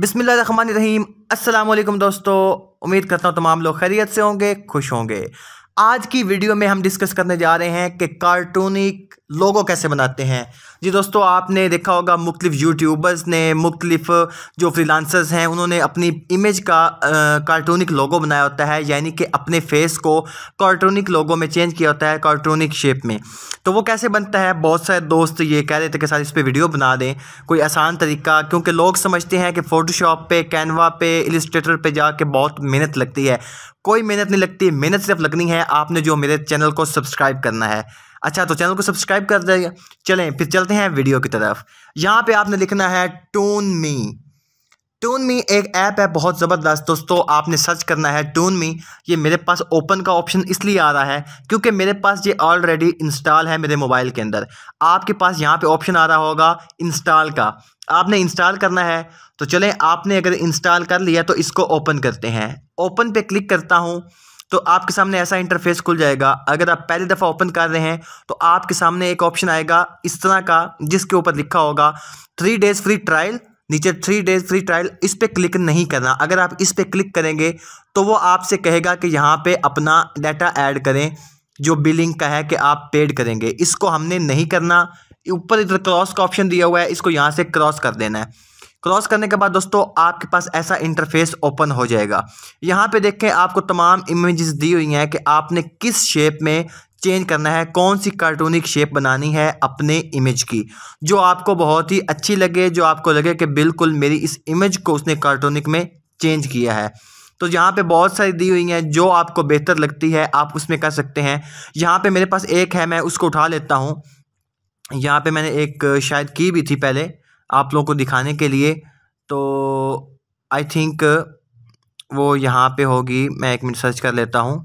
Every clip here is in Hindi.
बिसमिल्ल रहीम अस्सलाम दोस्तों उम्मीद करता हूँ तमाम लोग खैरियत से होंगे खुश होंगे आज की वीडियो में हम डिस्कस करने जा रहे हैं कि कार्टूनिक लोगो कैसे बनाते हैं जी दोस्तों आपने देखा होगा मुख्तलिफ यूट्यूबर्स ने मुख्तलिफ जो फ्रीलांसर्स हैं उन्होंने अपनी इमेज का कार्टूनिक लोगो बनाया होता है यानी कि अपने फेस को कार्टूनिक लोगो में चेंज किया होता है कार्टूनिक शेप में तो वो कैसे बनता है बहुत सारे दोस्त ये कह रहे थे कि सर इस पर वीडियो बना दें कोई आसान तरीका क्योंकि लोग समझते हैं कि फ़ोटोशॉप पर कैनवा पे इलिस्ट्रेटर पर जाके बहुत मेहनत लगती है कोई मेहनत नहीं लगती मेहनत सिर्फ लगनी है आपने जो मेरे चैनल को सब्सक्राइब करना है अच्छा तो चैनल को सब्सक्राइब कर देगा चलें फिर चलते हैं वीडियो की तरफ यहाँ पे आपने लिखना है टून मी टून मी एक ऐप है बहुत ज़बरदस्त दोस्तों आपने सर्च करना है टून मी ये मेरे पास ओपन का ऑप्शन इसलिए आ रहा है क्योंकि मेरे पास ये ऑलरेडी इंस्टॉल है मेरे मोबाइल के अंदर आपके पास यहाँ पे ऑप्शन आ रहा होगा इंस्टॉल का आपने इंस्टॉल करना है तो चलें आपने अगर इंस्टॉल कर लिया तो इसको ओपन करते हैं ओपन पे क्लिक करता हूँ तो आपके सामने ऐसा इंटरफेस खुल जाएगा अगर आप पहली दफ़ा ओपन कर रहे हैं तो आपके सामने एक ऑप्शन आएगा इस तरह का जिसके ऊपर लिखा होगा थ्री डेज़ फ्री ट्रायल नीचे थ्री डेज फ्री ट्रायल इस पर क्लिक नहीं करना अगर आप इस पर क्लिक करेंगे तो वो आपसे कहेगा कि यहाँ पे अपना डाटा ऐड करें जो बिलिंग का है कि आप पेड करेंगे इसको हमने नहीं करना ऊपर इधर क्रॉस का ऑप्शन दिया हुआ है इसको यहाँ से क्रॉस कर देना है क्रॉस करने के बाद दोस्तों आपके पास ऐसा इंटरफेस ओपन हो जाएगा यहाँ पे देखें आपको तमाम इमेजेस दी हुई हैं कि आपने किस शेप में चेंज करना है कौन सी कार्टूनिक शेप बनानी है अपने इमेज की जो आपको बहुत ही अच्छी लगे जो आपको लगे कि बिल्कुल मेरी इस इमेज को उसने कार्टूनिक में चेंज किया है तो यहाँ पे बहुत सारी दी हुई हैं जो आपको बेहतर लगती है आप उसमें कर सकते हैं यहाँ पे मेरे पास एक है मैं उसको उठा लेता हूँ यहाँ पे मैंने एक शायद की भी थी पहले आप लोगों को दिखाने के लिए तो आई थिंक वो यहाँ पे होगी मैं एक मिनट सर्च कर लेता हूँ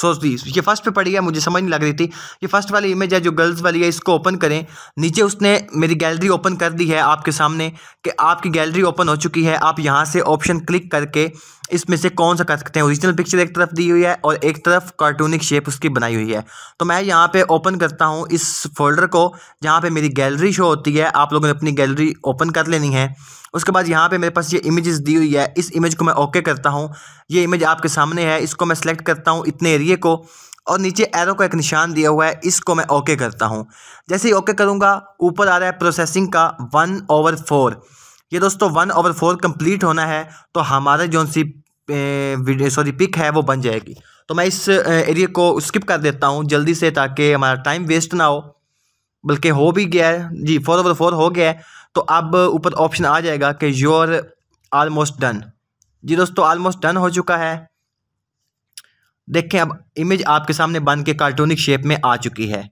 सो so, ये फर्स्ट पे पड़ी है मुझे समझ नहीं लग रही थी ये फर्स्ट वाली इमेज है जो गर्ल्स वाली है इसको ओपन करें नीचे उसने मेरी गैलरी ओपन कर दी है आपके सामने कि आपकी गैलरी ओपन हो चुकी है आप यहाँ से ऑप्शन क्लिक करके इसमें से कौन सा कर सकते हैं ओरिजिनल पिक्चर एक तरफ दी हुई है और एक तरफ कार्टूनिक शेप उसकी बनाई हुई है तो मैं यहाँ पे ओपन करता हूँ इस फोल्डर को जहाँ पे मेरी गैलरी शो होती है आप लोगों ने अपनी गैलरी ओपन कर लेनी है उसके बाद यहाँ पे मेरे पास ये इमेजेस दी हुई है इस इमेज को मैं ओके करता हूँ ये इमेज आपके सामने है इसको मैं सेलेक्ट करता हूँ इतने एरिए को और नीचे एरो का एक निशान दिया हुआ है इसको मैं ओके करता हूँ जैसे ही ओके करूँगा ऊपर आ रहा है प्रोसेसिंग का वन ओवर फोर ये दोस्तों वन ओवर फोर कंप्लीट होना है तो हमारा जो सी सॉरी पिक है वो बन जाएगी तो मैं इस एरिया को स्किप कर देता हूँ जल्दी से ताकि हमारा टाइम वेस्ट ना हो बल्कि हो भी गया है जी फोर ओवर फोर हो गया है तो अब ऊपर ऑप्शन आ जाएगा कि योर आलमोस्ट डन जी दोस्तों आलमोस्ट डन हो चुका है देखें अब इमेज आपके सामने बन के कार्टूनिक शेप में आ चुकी है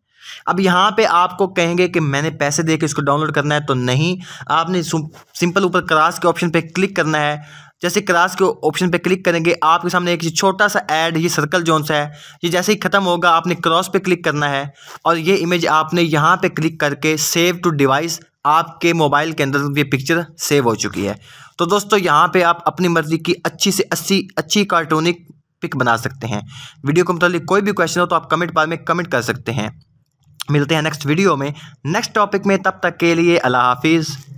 अब यहाँ पे आपको कहेंगे कि मैंने पैसे दे के इसको डाउनलोड करना है तो नहीं आपने सिंपल ऊपर क्रास के ऑप्शन पे क्लिक करना है जैसे क्रास के ऑप्शन पे क्लिक करेंगे आपके सामने एक छोटा सा ऐड ये सर्कल जोन सा है ये जैसे ही ख़त्म होगा आपने क्रॉस पे क्लिक करना है और ये इमेज आपने यहाँ पे क्लिक करके सेव टू डिवाइस आपके मोबाइल के अंदर ये पिक्चर सेव हो चुकी है तो दोस्तों यहाँ पर आप अपनी मर्ज़ी की अच्छी से अच्छी अच्छी कार्टूनिक पिक बना सकते हैं वीडियो के मतलब कोई भी क्वेश्चन हो तो आप कमेंट बार में कमेंट कर सकते हैं मिलते हैं नेक्स्ट वीडियो में नेक्स्ट टॉपिक में तब तक के लिए अल्लाह हाफिज़